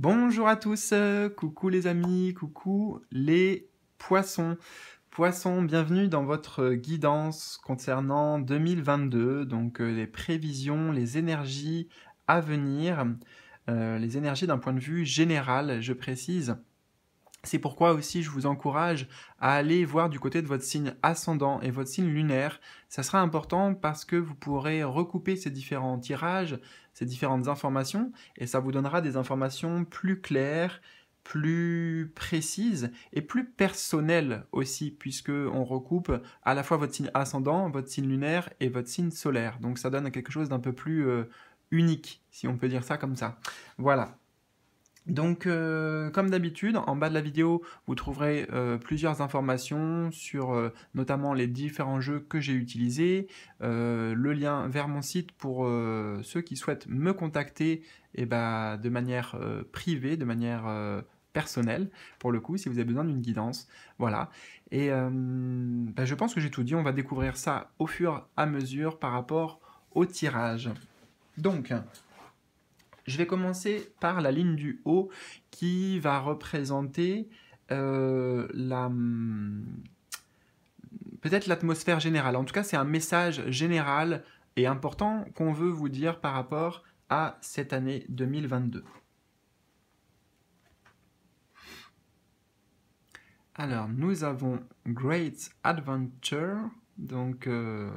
Bonjour à tous, euh, coucou les amis, coucou les poissons. Poissons, bienvenue dans votre guidance concernant 2022, donc euh, les prévisions, les énergies à venir, euh, les énergies d'un point de vue général, je précise. C'est pourquoi aussi je vous encourage à aller voir du côté de votre signe ascendant et votre signe lunaire. Ça sera important parce que vous pourrez recouper ces différents tirages ces différentes informations et ça vous donnera des informations plus claires, plus précises et plus personnelles aussi puisque on recoupe à la fois votre signe ascendant, votre signe lunaire et votre signe solaire. Donc ça donne quelque chose d'un peu plus euh, unique si on peut dire ça comme ça. Voilà. Donc, euh, comme d'habitude, en bas de la vidéo, vous trouverez euh, plusieurs informations sur euh, notamment les différents jeux que j'ai utilisés, le lien vers mon site pour ceux qui souhaitent me contacter et eh ben, de manière privée, de manière personnelle, pour le coup, si vous avez besoin d'une guidance. Voilà. Et ben, je pense que j'ai tout dit, on va découvrir ça au fur et à mesure par rapport au tirage. Donc, je vais commencer par la ligne du haut qui va représenter euh, la hmm, peut-être l'atmosphère générale. En tout cas, c'est un message général et important qu'on veut vous dire par rapport à cette année 2022. Alors, nous avons Great Adventure, donc euh,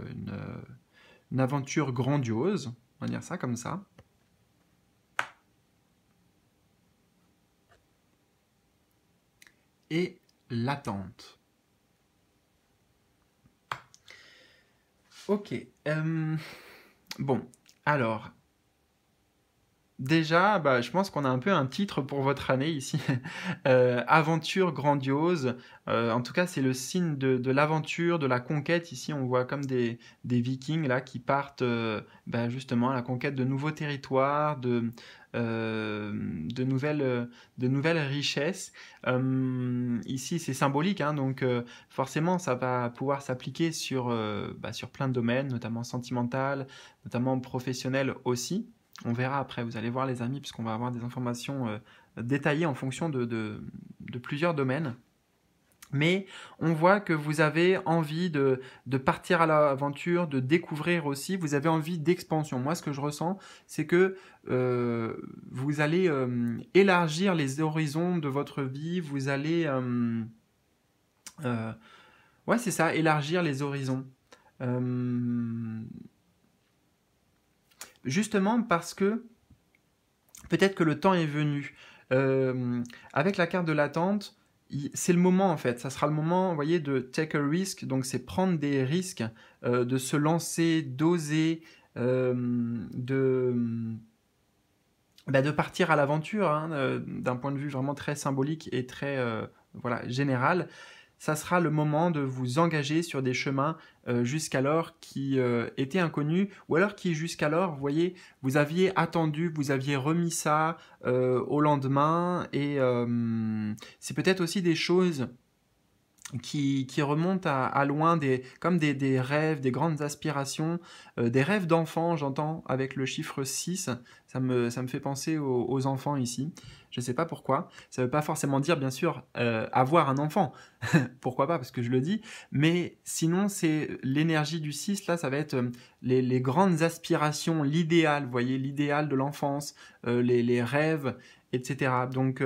une aventure grandiose, on va dire ça comme ça. et l'attente. Ok. Euh, bon, alors. Déjà, bah, je pense qu'on a un peu un titre pour votre année ici. Euh, aventure grandiose. Euh, en tout cas, c'est le signe de, l'aventure, de la conquête. Ici, on voit comme des, vikings là, qui partent bah, justement à la conquête de nouveaux territoires, de, euh, de, nouvelles, euh, de nouvelles richesses. Euh, ici, c'est symbolique, hein, donc forcément, ça va pouvoir s'appliquer sur, bah, sur plein de domaines, notamment sentimental, notamment professionnel aussi. On verra après, vous allez voir les amis, puisqu'on va avoir des informations détaillées en fonction de plusieurs domaines. Mais on voit que vous avez envie de, partir à l'aventure, de découvrir aussi, vous avez envie d'expansion. Moi, ce que je ressens, c'est que euh, vous allez euh, élargir les horizons de votre vie, vous allez... Euh, ouais, c'est ça, élargir les horizons. justement parce que peut-être que le temps est venu. avec la carte de l'attente, c'est le moment en fait, ça sera le moment, vous voyez, de take a risk, donc c'est prendre des risques, euh, de se lancer, d'oser, euh, de, bah, de partir à l'aventure, hein, euh, d'un point de vue vraiment très symbolique et très voilà, général ça sera le moment de vous engager sur des chemins euh, jusqu'alors qui euh, étaient inconnus ou alors qui jusqu'alors, vous voyez, vous aviez attendu, vous aviez remis ça euh, au lendemain et c'est peut-être aussi des choses qui, qui remontent à, loin, des, comme des, rêves, des grandes aspirations, euh, des rêves d'enfants, j'entends, avec le chiffre 6, ça me, ça me fait penser aux, enfants ici, je ne sais pas pourquoi, ça ne veut pas forcément dire, bien sûr, euh, avoir un enfant, pourquoi pas, parce que je le dis, mais sinon, c'est l'énergie du 6, là, ça va être euh, les, les, grandes aspirations, l'idéal, vous voyez, l'idéal de l'enfance, les, les, rêves, etc. Donc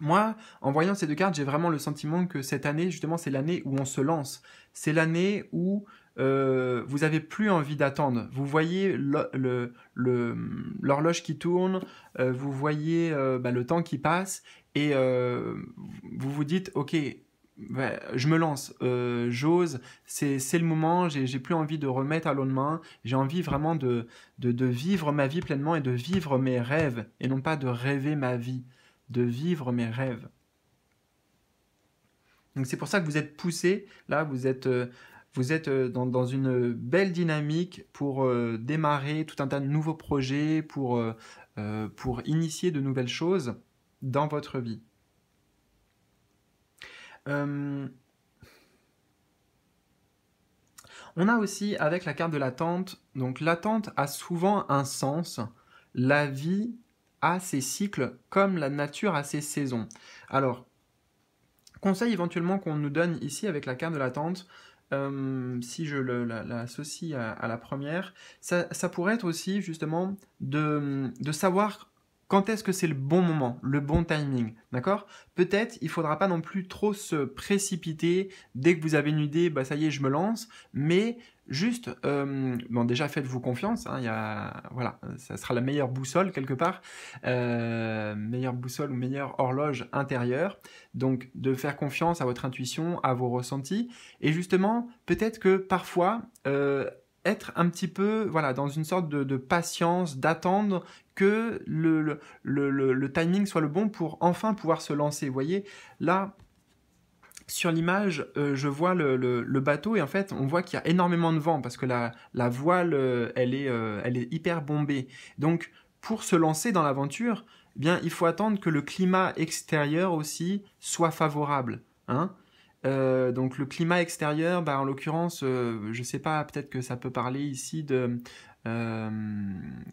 moi, en voyant ces deux cartes, j'ai vraiment le sentiment que cette année, justement, c'est l'année où on se lance. C'est l'année où euh, vous n'avez plus envie d'attendre. Vous voyez l'horloge qui tourne, euh, vous voyez euh, bah, le temps qui passe, et vous vous dites, OK, bah, je me lance, j'ose, c'est le moment, j'ai plus envie de remettre à lendemain, j'ai envie vraiment de, vivre ma vie pleinement et de vivre mes rêves, et non pas de rêver ma vie de vivre mes rêves. Donc c'est pour ça que vous êtes poussé, là vous êtes, euh, vous êtes euh, dans, une belle dynamique pour euh, démarrer tout un tas de nouveaux projets, pour, pour initier de nouvelles choses dans votre vie. On a aussi avec la carte de l'attente, donc l'attente a souvent un sens, la vie à ses cycles comme la nature à ses saisons. Alors, conseil éventuellement qu'on nous donne ici avec la carte de l'attente, euh, si je l'associe à, la première, ça, pourrait être aussi justement de, de savoir quand est-ce que c'est le bon moment, le bon timing, d'accord Peut-être il faudra pas non plus trop se précipiter dès que vous avez une idée, bah ça y est, je me lance, mais Juste, euh, bon, déjà, faites-vous confiance. Hein, y voilà, ça sera la meilleure boussole quelque part, euh, meilleure boussole ou meilleure horloge intérieure. Donc, de faire confiance à votre intuition, à vos ressentis. Et justement, peut-être que parfois, euh, être un petit peu voilà dans une sorte de, patience d'attendre que le le timing soit le bon pour enfin pouvoir se lancer vous voyez là sur l'image, euh, je vois le, bateau et en fait, on voit qu'il y a énormément de vent parce que la, voile, euh, euh, elle, est, hyper bombée. Donc, pour se lancer dans l'aventure, eh bien, il faut attendre que le climat extérieur aussi soit favorable. Hein. donc, le climat extérieur, bah, en l'occurrence, je ne sais pas, peut-être que ça peut parler ici de...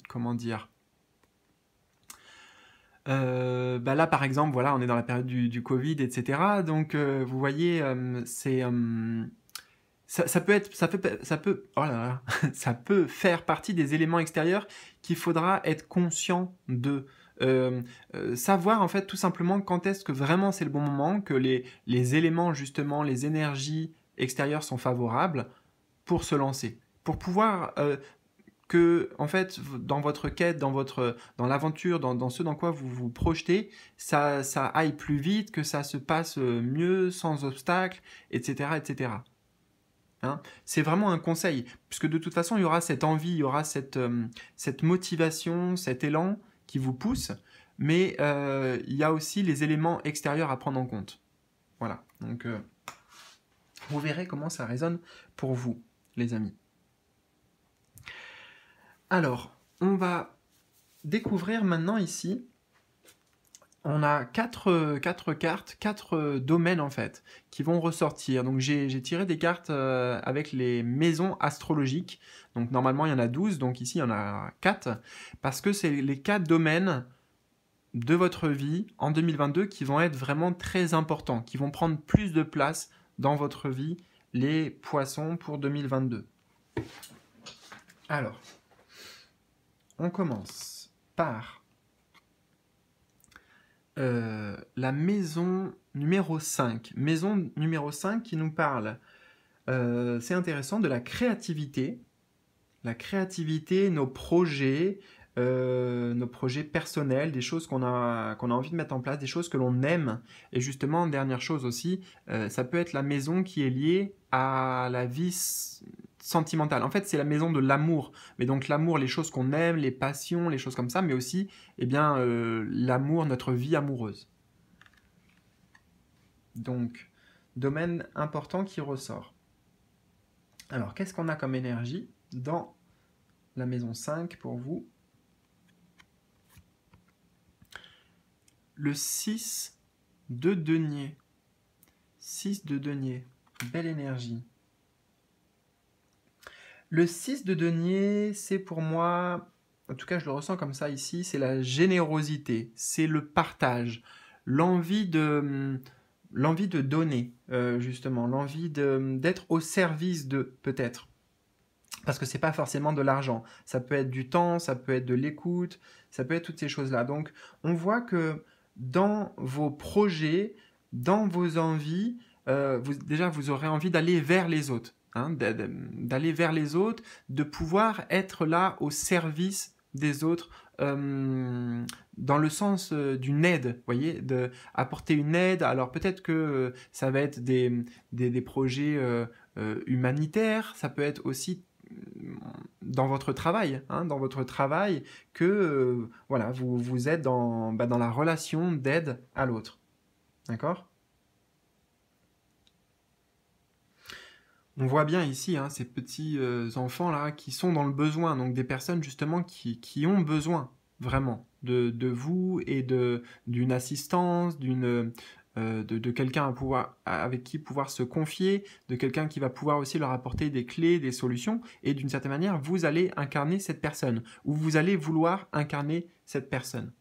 comment dire euh, bah là, par exemple, voilà, on est dans la période du, du Covid, etc. Donc, euh, vous voyez, euh, c'est ça, peut être, ça peut, ça peut, oh ça peut faire partie des éléments extérieurs qu'il faudra être conscient de. savoir en fait tout simplement quand est-ce que vraiment c'est le bon moment, que les, éléments justement, les énergies extérieures sont favorables pour se lancer. Pour pouvoir que, en fait, dans votre quête, dans votre, dans l'aventure, dans, ce dans quoi vous vous projetez, ça, ça aille plus vite, que ça se passe euh, mieux, sans obstacle, etc., etc. Hein c'est vraiment un conseil, puisque de toute façon, il y aura cette envie, il y aura cette, euh, cette motivation, cet élan qui vous pousse, mais euh, il y a aussi les éléments extérieurs à prendre en compte. Voilà, donc vous verrez comment ça résonne pour vous, les amis. Alors, on va découvrir maintenant ici, on a quatre, cartes, quatre domaines en fait, qui vont ressortir. Donc j'ai tiré des cartes euh, avec les maisons astrologiques. Donc normalement il y en a 12, donc ici il y en a 4, parce que c'est les quatre domaines de votre vie en 2022 qui vont être vraiment très importants, qui vont prendre plus de place dans votre vie, les poissons pour 2022. Alors, on commence par euh, la maison numéro 5. Maison numéro 5 qui nous parle, euh, c'est intéressant, de la créativité. La créativité, nos projets, euh, nos projets personnels, des choses qu'on a, qu'on a envie de mettre en place, des choses que l'on aime. Et justement, dernière chose aussi, ça peut être la maison qui est liée à la vie sentimentale. En fait, c'est la maison de l'amour. Mais donc l'amour, les choses qu'on aime, les passions, les choses comme ça, mais aussi, eh bien, euh, l'amour, notre vie amoureuse. Donc, domaine important qui ressort. Alors, qu'est-ce qu'on a comme énergie dans la maison 5 pour vous Le 6 de denier. 6 de denier. Belle énergie. Le 6 de denier, c'est pour moi, en tout cas je le ressens comme ça ici, c'est la générosité, c'est le partage, l'envie de hum, l'envie de donner, euh, justement, l'envie hum, d'être au service de, peut-être. Parce que ce n'est pas forcément de l'argent. Ça peut être du temps, ça peut être de l'écoute, ça peut être toutes ces choses-là. Donc, on voit que dans vos projets, dans vos envies, euh, déjà, vous aurez envie d'aller vers les autres. Hein, d'aller vers les autres, de pouvoir être là au service des autres, euh, dans le sens euh, d'une aide, vous voyez, de une aide. Alors peut-être que euh, ça va être des, des, projets humanitaires, ça peut être aussi dans votre travail, hein, dans votre travail, que voilà, vous, vous êtes dans, bah, dans la relation d'aide à l'autre. D'accord On voit bien ici hein, ces petits euh, enfants-là qui sont dans le besoin, donc des personnes justement qui, ont besoin vraiment de, vous et d'une assistance, d'une euh, de quelqu'un avec qui pouvoir se confier, de quelqu'un qui va pouvoir aussi leur apporter des clés, des solutions, et d'une certaine manière, vous allez incarner cette personne, ou vous allez vouloir incarner cette personne.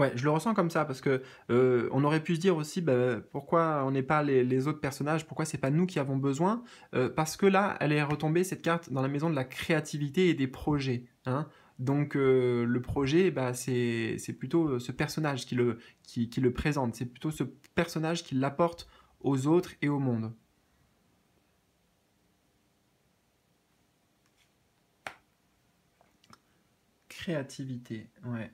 Ouais, je le ressens comme ça parce que euh, on aurait pu se dire aussi bah, pourquoi on n'est pas les, autres personnages, pourquoi c'est pas nous qui avons besoin, euh, parce que là, elle est retombée cette carte dans la maison de la créativité et des projets. Hein. Donc euh, le projet, bah, c'est plutôt ce personnage qui le, qui le présente, c'est plutôt ce personnage qui l'apporte aux autres et au monde. Créativité, ouais.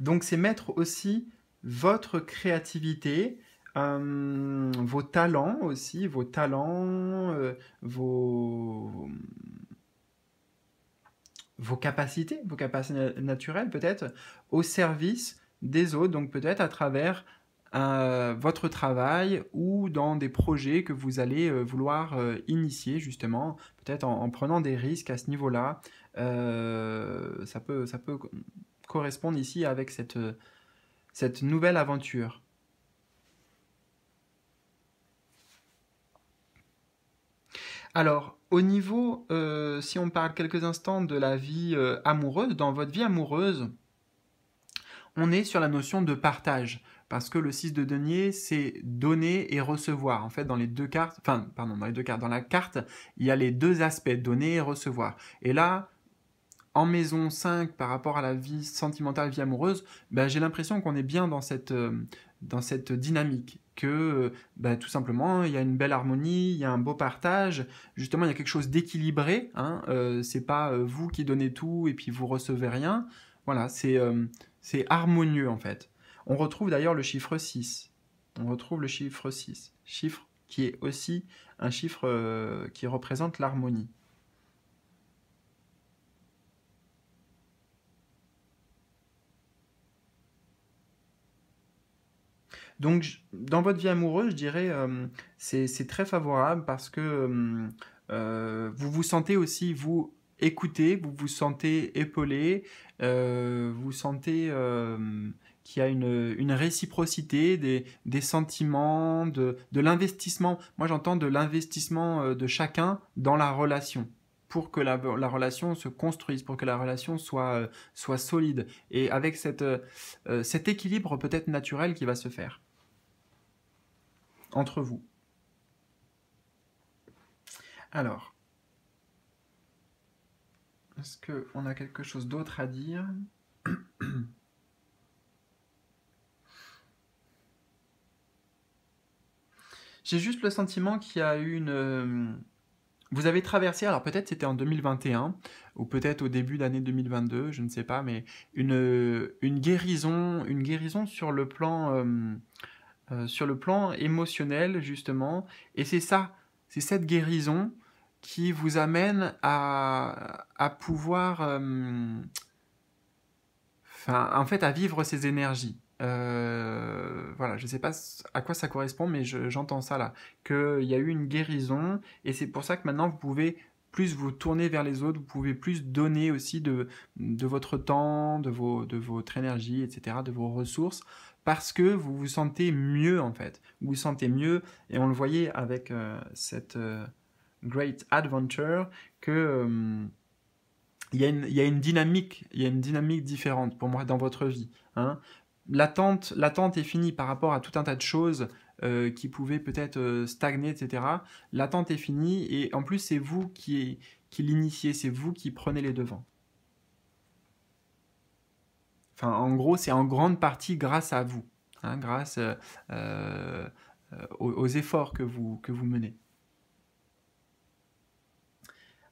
Donc c'est mettre aussi votre créativité, euh, vos talents aussi, vos talents, euh, vos vos capacités, vos capacités naturelles peut-être, au service des autres, donc peut-être à travers euh, votre travail ou dans des projets que vous allez vouloir initier justement, peut-être en, prenant des risques à ce niveau-là. ça peut, ça peut correspondent ici avec cette, euh, cette nouvelle aventure. Alors, au niveau, euh, si on parle quelques instants de la vie euh, amoureuse, dans votre vie amoureuse, on est sur la notion de partage. Parce que le 6 de denier, c'est donner et recevoir. En fait, dans les deux cartes, enfin, pardon, dans les deux cartes, dans la carte, il y a les deux aspects, donner et recevoir. Et là, en maison 5 par rapport à la vie sentimentale, vie amoureuse, ben j'ai l'impression qu'on est bien dans cette, euh, dans cette dynamique, que euh, bah, tout simplement il y a une belle harmonie, il y a un beau partage, justement il y a quelque chose d'équilibré, hein, euh, c'est pas vous qui donnez tout et puis vous recevez rien, voilà, c'est harmonieux en fait. On retrouve d'ailleurs le chiffre 6, on retrouve le chiffre 6, chiffre qui est aussi un chiffre qui représente l'harmonie. Donc, dans votre vie amoureuse, je dirais, euh, c'est très favorable parce que euh, euh, vous vous sentez aussi, vous, écoutez, vous vous sentez épaulé, vous sentez qu'il y a une, réciprocité des, sentiments, de, l'investissement. Moi, j'entends de l'investissement de chacun dans la relation pour que la, relation se construise, pour que la relation soit, solide, et avec cet équilibre peut-être naturel qui va se faire entre vous. Alors, est-ce qu'on a quelque chose d'autre à dire J'ai juste le sentiment qu'il y a eu une... Euh, vous avez traversé, alors peut-être c'était en 2021, ou peut-être au début d'année 2022, je ne sais pas, mais une, euh, une guérison, une guérison sur le plan... Euh, euh, sur le plan émotionnel, justement. Et c'est ça, c'est cette guérison qui vous amène à, pouvoir, euh, en fait, à vivre ces énergies. Euh, voilà, je ne sais pas à quoi ça correspond, mais j'entends ça là, qu'il y a eu une guérison, et c'est pour ça que maintenant vous pouvez plus vous tournez vers les autres, vous pouvez plus donner aussi de, de votre temps, de, vos, de votre énergie, etc., de vos ressources, parce que vous vous sentez mieux en fait. Vous vous sentez mieux, et on le voyait avec euh, cette euh, Great Adventure, que... Euh, il y, a une, il y, a une, dynamique, il y a une dynamique différente pour moi dans votre vie. Hein. L'attente, l'attente est finie par rapport à tout un tas de choses euh, qui pouvait peut-être euh, stagner, etc. L'attente est finie et en plus c'est vous qui, l'initiez, c'est vous qui prenez les devants. Enfin, en gros, c'est en grande partie grâce à vous, hein, grâce euh, aux, efforts que vous, que vous menez.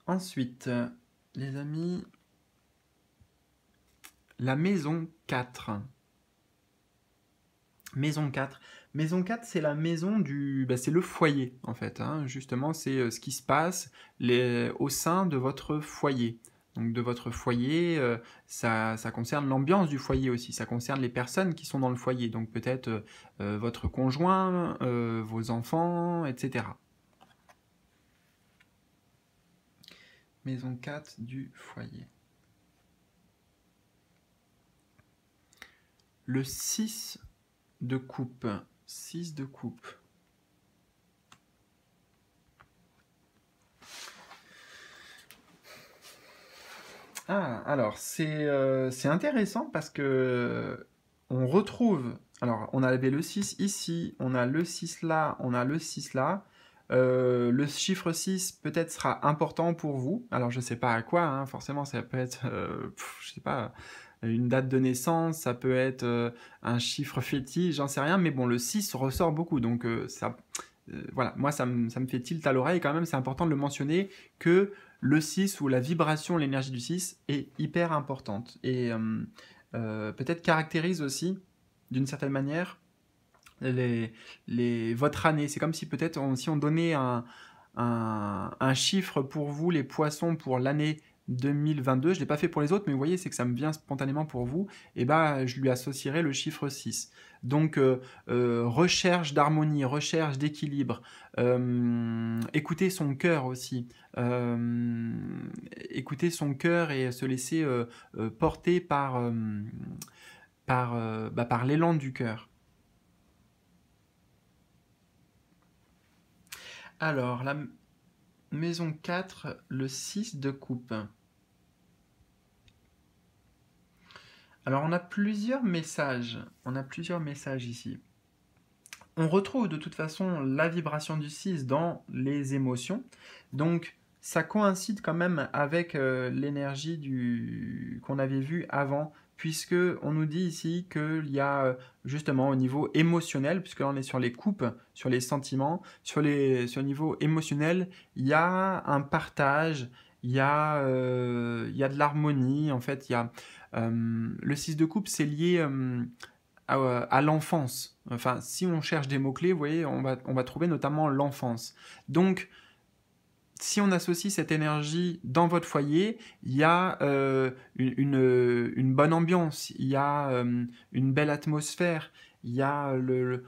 Ensuite, les amis, la maison 4. Maison 4. Maison 4, c'est la maison du... Bah, c'est le foyer, en fait. Hein. Justement, c'est euh, ce qui se passe les... au sein de votre foyer. Donc de votre foyer, euh, ça, concerne l'ambiance du foyer aussi, ça concerne les personnes qui sont dans le foyer, donc peut-être euh, votre conjoint, vos enfants, etc. Maison 4 du foyer. Le 6 de coupe. 6 de coupe. Ah, alors c'est euh, intéressant parce que euh, on retrouve. Alors, on avait le 6 ici, on a le 6 là, on a le 6 là. Euh, le chiffre 6 peut-être sera important pour vous. Alors, je ne sais pas à quoi, hein, forcément, ça peut être, Je ne je sais pas, une date de naissance, ça peut être euh, un chiffre fétiche, j'en sais rien, mais bon, le 6 ressort beaucoup, donc euh, ça, euh, voilà, moi ça, me fait tilt à l'oreille, quand même c'est important de le mentionner, que le 6 ou la vibration, l'énergie du 6 est hyper importante, et peut-être caractérise aussi, d'une certaine manière, les, les, votre année. C'est comme si peut-être on, si on donnait un, un, un chiffre pour vous, les poissons, pour l'année 2022. Je ne l'ai pas fait pour les autres, mais vous voyez, c'est que ça me vient spontanément pour vous. Et bah, je lui associerai le chiffre 6. Donc, euh, euh, recherche d'harmonie, recherche d'équilibre, euh, écouter son cœur aussi, écouter son cœur et se laisser porter par, par, bah, par l'élan du cœur. Alors, la maison 4, le 6 de coupe. Alors on a plusieurs messages. On a plusieurs messages ici. On retrouve de toute façon la vibration du 6 dans les émotions. Donc ça coïncide quand même avec euh, l'énergie qu'on avait vue avant puisque on nous dit ici qu'il y a euh, justement au niveau émotionnel, puisque on est sur les coupes, sur les sentiments, sur, les, sur niveau émotionnel, il y a un partage, il y, a, euh, il y a de l'harmonie, en fait, il y a... Euh, le 6 de coupe, c'est lié euh, à, l'enfance. Enfin, si on cherche des mots-clés, vous voyez, on va, on va trouver notamment l'enfance. Donc, si on associe cette énergie dans votre foyer, il y a une, une, bonne ambiance, il y a une belle atmosphère, il y a le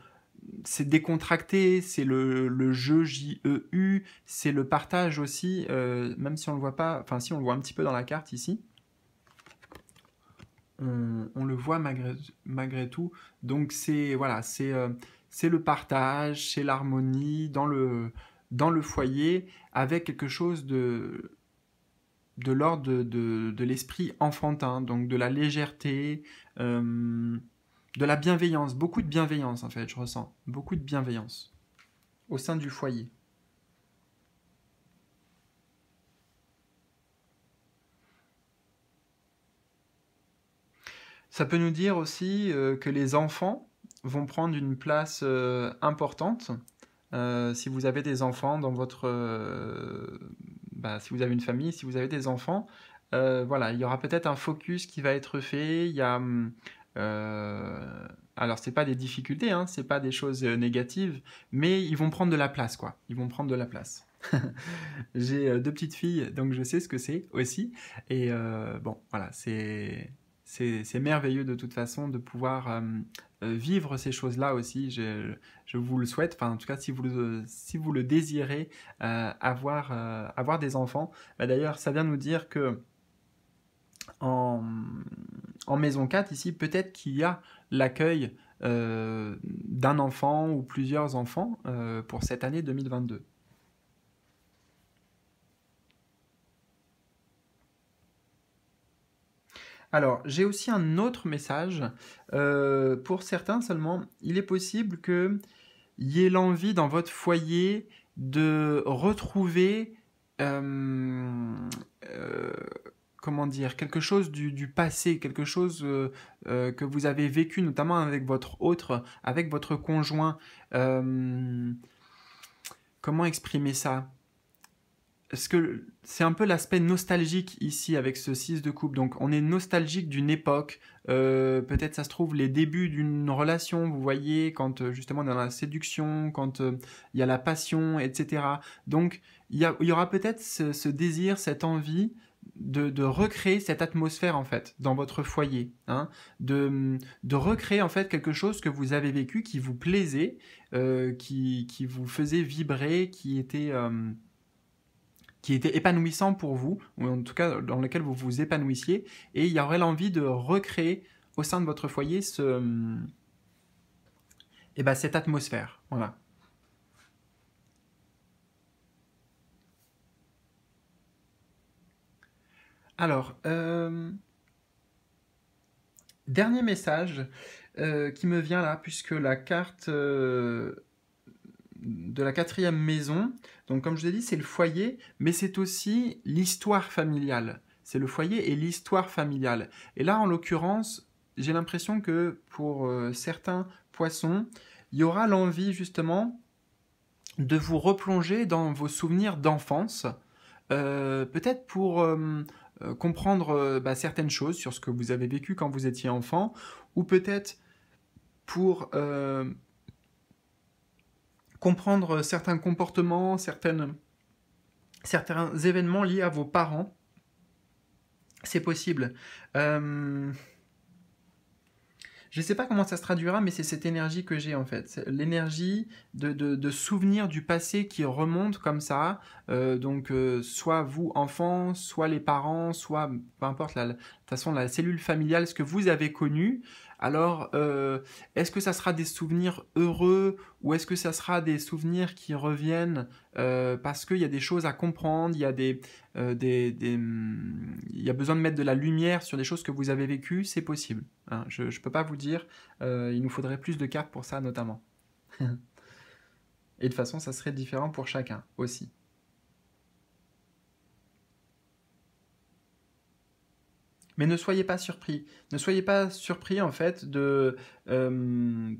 c'est décontracté, c'est le, le, jeu e u c'est le partage aussi, euh, même si on le voit pas, enfin si on le voit un petit peu dans la carte ici, on, le voit malgré, malgré tout. Donc c'est voilà, c'est euh, c'est le partage, c'est l'harmonie dans le, dans le foyer avec quelque chose de de l'ordre de, de, l'esprit enfantin, donc de la légèreté. Euh, de la bienveillance, beaucoup de bienveillance en fait, je ressens, beaucoup de bienveillance au sein du foyer. Ça peut nous dire aussi euh, que les enfants vont prendre une place euh, importante. Euh, si vous avez des enfants dans votre... Bah, si vous avez une famille, si vous avez des enfants, voilà, il y aura peut-être un focus qui va être fait, il y a hum, euh, alors c'est pas des difficultés, hein, c'est pas des choses euh, négatives, mais ils vont prendre de la place, quoi. Ils vont prendre de la place. J'ai euh, deux petites filles, donc je sais ce que c'est aussi. Et euh, bon, voilà, c'est c'est merveilleux de toute façon de pouvoir vivre ces choses-là aussi. Je, je, vous le souhaite, enfin en tout cas si vous le, si vous le désirez, avoir, avoir des enfants. Bah, d'ailleurs, ça vient nous dire que en, en maison 4, ici, peut-être qu'il y a l'accueil euh, d'un enfant ou plusieurs enfants euh, pour cette année 2022. Alors, j'ai aussi un autre message. Euh, pour certains seulement, il est possible qu'il y ait l'envie dans votre foyer de retrouver comment dire, quelque chose du, passé, quelque chose euh, euh, que vous avez vécu, notamment avec votre autre, avec votre conjoint. Euh, comment exprimer ça est-ce que c'est un peu l'aspect nostalgique ici avec ce 6 de coupe. Donc on est nostalgique d'une époque. Peut-être ça se trouve les débuts d'une relation, vous voyez, quand justement dans la séduction, quand il y a la passion, etc. Donc il y, aura peut-être ce désir, cette envie de, recréer cette atmosphère en fait dans votre foyer, hein, de, recréer en fait quelque chose que vous avez vécu, qui vous plaisait, euh, qui, vous faisait vibrer, qui était, euh, qui était épanouissant pour vous, ou en tout cas dans lequel vous vous épanouissiez, et il y aurait l'envie de recréer au sein de votre foyer ce, et eh ben cette atmosphère. Voilà. Alors, euh, dernier message euh, qui me vient là, puisque la carte euh, de la quatrième maison, donc comme je l'ai dit, c'est le foyer, mais c'est aussi l'histoire familiale. C'est le foyer et l'histoire familiale. Et là, en l'occurrence, j'ai l'impression que pour certains poissons, il y aura l'envie justement de vous replonger dans vos souvenirs d'enfance, peut-être pour euh, comprendre euh, bah, certaines choses sur ce que vous avez vécu quand vous étiez enfant, ou peut-être pour euh, comprendre certains comportements, certaines, certains événements liés à vos parents. C'est possible je ne sais pas comment ça se traduira, mais c'est cette énergie que j'ai en fait. L'énergie de, de, du passé qui remonte comme ça. Euh, donc, euh, soit vous, enfant, soit les parents, soit peu importe la, façon, la cellule familiale, ce que vous avez connu. Alors, euh, est-ce que ça sera des souvenirs heureux ou est-ce que ça sera des souvenirs qui reviennent euh, parce qu'il y a des choses à comprendre, il y a des, euh, mm, y a besoin de mettre de la lumière sur des choses que vous avez vécues, c'est possible. Hein. Je ne peux pas vous dire, il nous faudrait plus de cartes pour ça notamment. Et de toute façon, ça serait différent pour chacun aussi. Mais ne soyez pas surpris. Ne soyez pas surpris, en fait, de. Euh,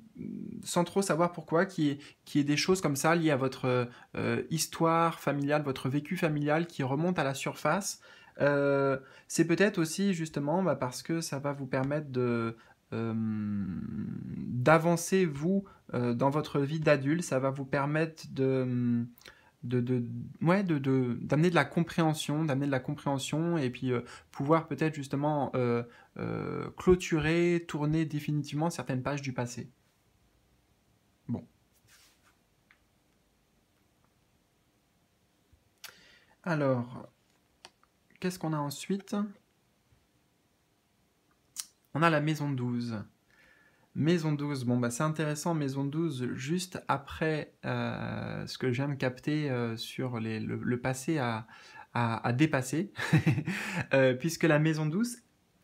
sans trop savoir pourquoi, qu'il y, ait des choses comme ça liées à votre euh, histoire familiale, votre vécu familial qui remonte à la surface. Euh, c'est peut-être aussi justement bah, parce que ça va vous permettre de, d'avancer vous dans votre vie d'adulte, ça va vous permettre de de, d'amener de, la compréhension, d'amener de la compréhension et puis euh, pouvoir peut-être justement euh, euh, clôturer, tourner définitivement certaines pages du passé. Bon. Alors, qu'est-ce qu'on a ensuite On a la maison 12. Maison 12, bon bah c'est intéressant, Maison 12, juste après euh, ce que j'aime viens capter euh, sur le, passé à, dépasser, euh, puisque la Maison 12,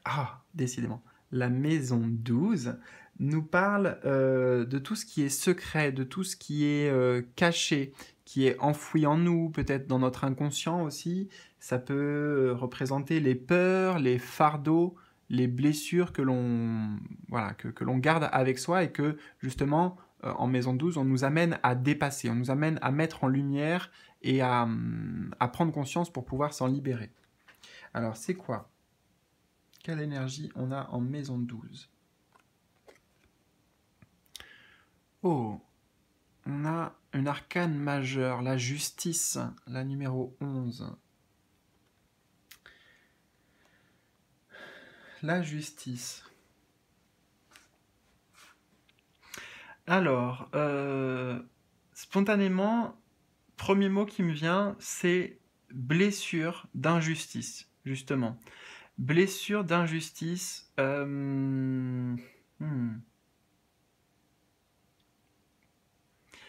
ah, décidément, la Maison 12 nous parle de tout ce qui est secret, de tout ce qui est caché, qui est enfoui en nous, peut-être dans notre inconscient aussi. Ça peut représenter les peurs, les fardeaux, les blessures que l'on voilà, que, l'on garde avec soi et que justement euh, en maison 12 on nous amène à dépasser, on nous amène à mettre en lumière et à, hum, à prendre conscience pour pouvoir s'en libérer. Alors c'est quoi Quelle énergie on a en maison 12 Oh, on a une arcane majeure, la justice, la numéro 11. la justice. Alors, euh, spontanément, premier mot qui me vient, c'est blessure d'injustice, justement. Blessure d'injustice. Euh, hmm.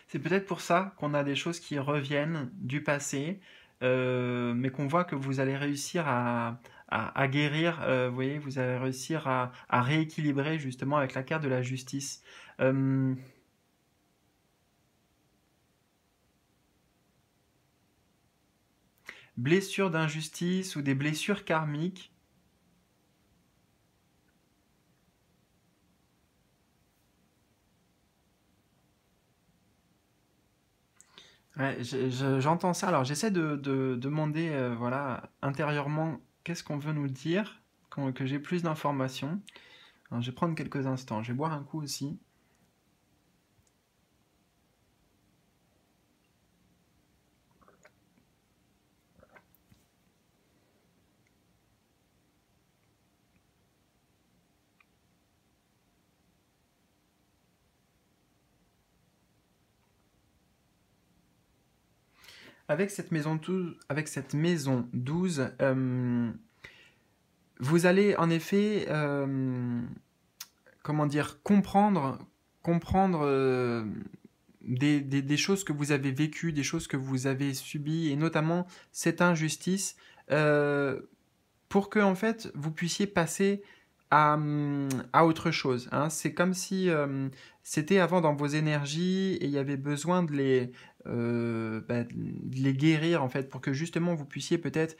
C'est peut-être pour ça qu'on a des choses qui reviennent du passé, euh, mais qu'on voit que vous allez réussir à, à, guérir, euh, vous voyez, vous allez réussir à, rééquilibrer justement avec la carte de la justice. Euh, blessures d'injustice ou des blessures karmiques. Ouais, J'entends ça. Alors j'essaie de, demander, euh, voilà, intérieurement qu'est-ce qu'on veut nous dire, que j'ai plus d'informations. je vais prendre quelques instants, je vais boire un coup aussi. Avec cette maison 12, euh, vous allez en effet, euh, comment dire, comprendre, comprendre euh, des, des, choses que vous avez vécues, des choses que vous avez subies, et notamment cette injustice, pour que en fait vous puissiez passer à, autre chose. Hein. C'est comme si euh, c'était avant dans vos énergies et il y avait besoin de les, euh, bah, les guérir en fait pour que justement vous puissiez peut-être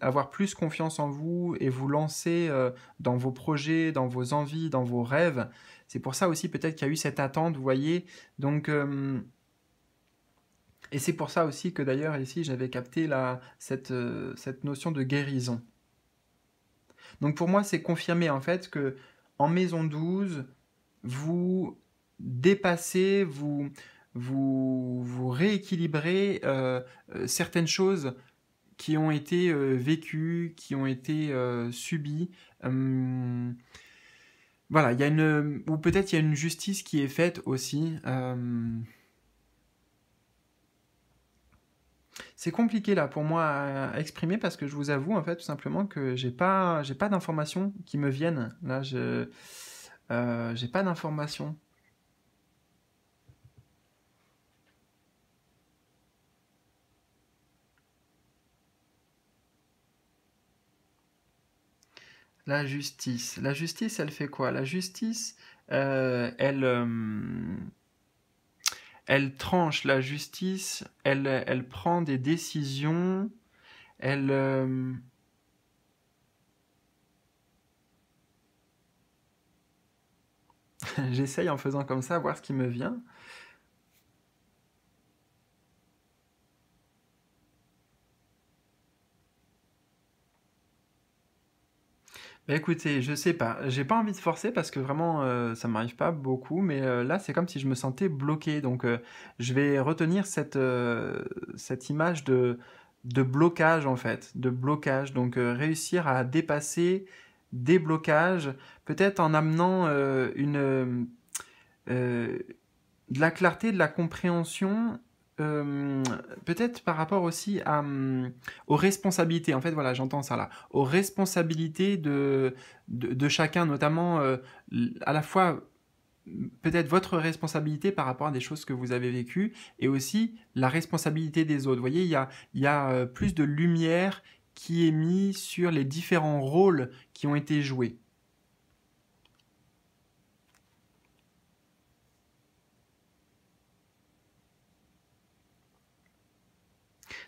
avoir plus confiance en vous et vous lancer euh, dans vos projets, dans vos envies, dans vos rêves. C'est pour ça aussi peut-être qu'il y a eu cette attente, vous voyez. Donc et c'est pour ça aussi que d'ailleurs ici j'avais capté la, cette, cette notion de guérison. Donc pour moi, c'est confirmé en fait que en maison 12, vous dépassez, vous, vous, vous rééquilibrez euh, euh, certaines choses qui ont été euh, vécues, qui ont été subies. Hum, voilà, il y a une, ou peut-être il y a une justice qui est faite aussi. Hum. C'est compliqué là pour moi à exprimer parce que je vous avoue en fait tout simplement que j'ai pas pas d'informations qui me viennent là je euh, j'ai pas d'informations. La justice. La justice, elle fait quoi La justice, euh, elle, euh, elle tranche la justice, elle, prend des décisions, elle... Euh, j'essaye en faisant comme ça, voir ce qui me vient. Bah, écoutez, je sais pas, j'ai pas envie de forcer parce que vraiment ça euh, ça m'arrive pas beaucoup, mais euh, là c'est comme si je me sentais bloqué, donc euh, je vais retenir cette, cette image de, de blocage en fait, de blocage, donc réussir à dépasser des blocages, peut-être en amenant une, de la clarté, de la compréhension euh, peut-être par rapport aussi euh, aux responsabilités. En fait, voilà, j'entends ça là. Aux responsabilités de, de, chacun, notamment euh, à la fois peut-être votre responsabilité par rapport à des choses que vous avez vécues et aussi la responsabilité des autres. Vous voyez, il y y a plus de lumière qui est mise sur les différents rôles qui ont été joués.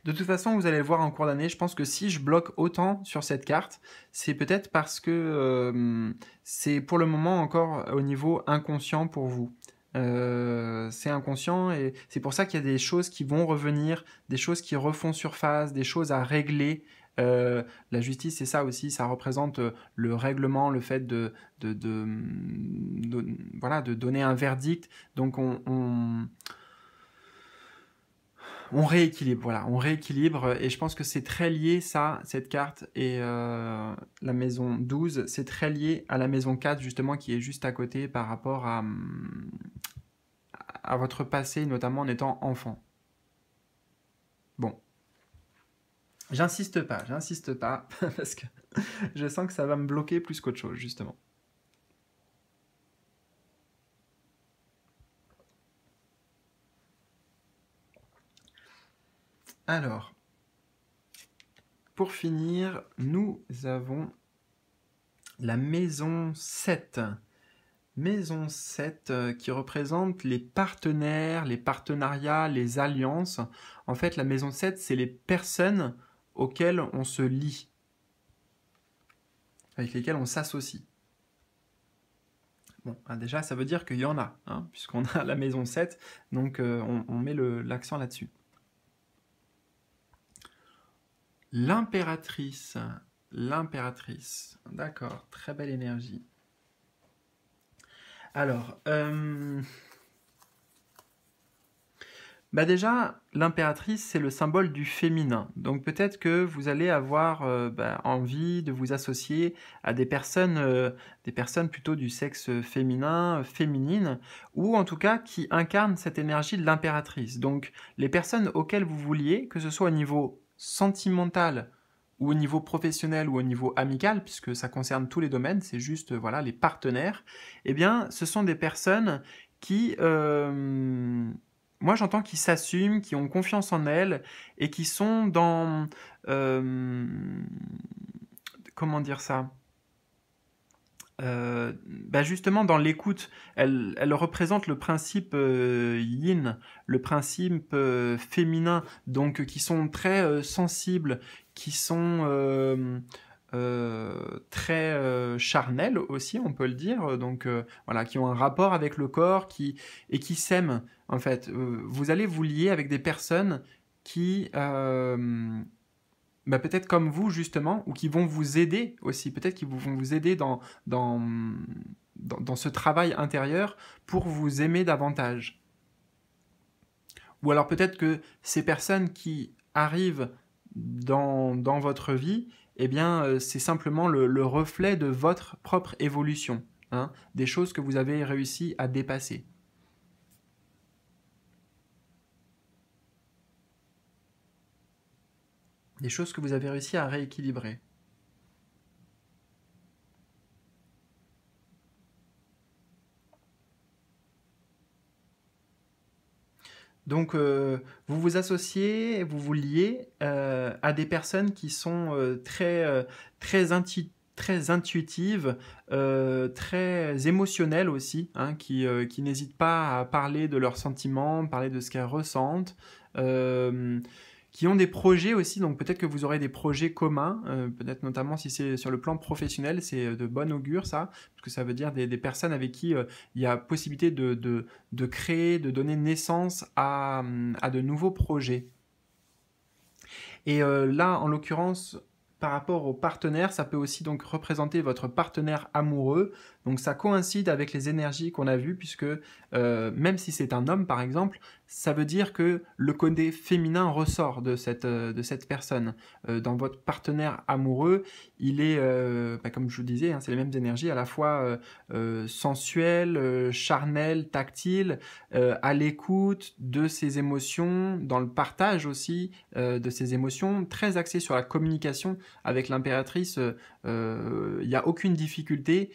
De toute façon, vous allez le voir en cours d'année, je pense que si je bloque autant sur cette carte, c'est peut-être parce que euh, c'est pour le moment encore au niveau inconscient pour vous. Euh, c'est inconscient et c'est pour ça qu'il y a des choses qui vont revenir, des choses qui refont surface, des choses à régler. Euh, la justice, c'est ça aussi, ça représente le règlement, le fait de, voilà, de donner un verdict. Donc on on rééquilibre, voilà, on rééquilibre, et je pense que c'est très lié, ça, cette carte, et euh, la maison 12, c'est très lié à la maison 4, justement, qui est juste à côté par rapport hum, à, à votre passé, notamment en étant enfant. Bon. J'insiste pas, j'insiste pas, parce que je sens que ça va me bloquer plus qu'autre chose, justement. Alors, pour finir, nous avons la maison 7. Maison 7 euh, qui représente les partenaires, les partenariats, les alliances. En fait, la maison 7, c'est les personnes auxquelles on se lie, avec lesquelles on s'associe. Bon, ah, déjà, ça veut dire qu'il y en a, hein, puisqu'on a la maison 7, donc euh, on, on met l'accent là-dessus. L'impératrice. L'impératrice. D'accord, très belle énergie. Alors, euh, bah déjà, l'impératrice, c'est le symbole du féminin. Donc peut-être que vous allez avoir euh, bah, envie de vous associer à des personnes, euh, des personnes plutôt du sexe féminin, féminine, ou en tout cas qui incarnent cette énergie de l'impératrice. Donc les personnes auxquelles vous vouliez, que ce soit au niveau sentimental ou au niveau professionnel ou au niveau amical, puisque ça concerne tous les domaines, c'est juste euh, voilà les partenaires, eh bien ce sont des personnes qui, euh, moi j'entends qui s'assument, qui ont confiance en elles et qui sont dans, euh, comment dire ça, euh, bah, justement dans l'écoute, elle, représente le principe euh, yin, le principe euh, féminin, donc qui sont très sensibles, qui sont très charnels aussi, on peut le dire, donc voilà, qui ont un rapport avec le corps, qui et qui s'aiment en fait. vous allez vous lier avec des personnes qui bah, peut-être comme vous justement, ou qui vont vous aider aussi, peut-être qui vont vous aider dans, ce travail intérieur pour vous aimer davantage. Ou alors peut-être que ces personnes qui arrivent dans, votre vie, eh bien euh, c'est simplement le, reflet de votre propre évolution, hein, des choses que vous avez réussi à dépasser. des choses que vous avez réussi à rééquilibrer. Donc, euh, vous vous associez, vous vous liez euh, à des personnes qui sont euh, très, très, très, intuitives, très émotionnelles aussi, hein, qui, qui n'hésitent pas à parler de leurs sentiments, parler de ce qu'elles ressentent qui ont des projets aussi, donc peut-être que vous aurez des projets communs, euh, peut-être notamment si c'est sur le plan professionnel, c'est euh, de bon augure ça, parce que ça veut dire des, personnes avec qui euh, il y a possibilité de, créer, de donner naissance à, hum, de nouveaux projets. Et là, en l'occurrence, par rapport au partenaire, ça peut aussi donc représenter votre partenaire amoureux, donc ça coïncide avec les énergies qu'on a vues, puisque euh, même si c'est un homme par exemple, ça veut dire que le côté féminin ressort de cette, euh, personne. Euh, dans votre partenaire amoureux, il est, bah, comme je vous disais, hein, c'est les mêmes énergies à la fois sensuelles, charnelles, tactiles, à l'écoute de ses émotions, dans le partage aussi de ses émotions, très axé sur la communication avec l'impératrice. Il n'y a aucune difficulté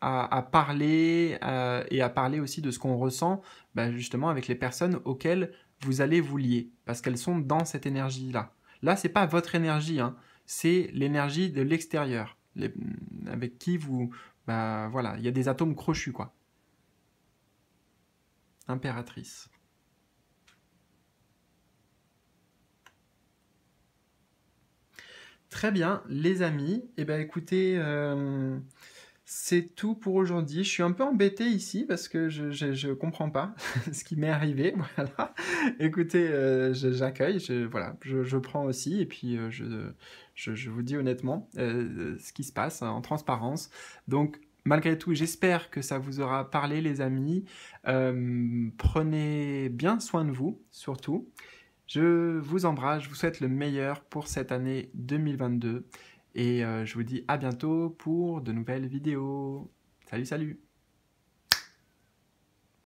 à, parler euh, et à parler aussi de ce qu'on ressent bah, justement avec les personnes auxquelles vous allez vous lier, parce qu'elles sont dans cette énergie-là. Là, c'est pas votre énergie, hein, c'est l'énergie de l'extérieur, avec qui vous... Bah, voilà, il y a des atomes crochus, quoi. Impératrice. Très bien, les amis. Eh bien, écoutez, euh, c'est tout pour aujourd'hui. Je suis un peu embêté ici parce que je je, comprends pas ce qui m'est arrivé. Voilà. Écoutez, euh, j'accueille, je, voilà, je, prends aussi et puis euh, je, je, vous dis honnêtement euh, ce qui se passe hein, en transparence. Donc malgré tout, j'espère que ça vous aura parlé, les amis. prenez bien soin de vous, surtout. Je vous embrasse, je vous souhaite le meilleur pour cette année 2022. Et euh, je vous dis à bientôt pour de nouvelles vidéos. Salut, salut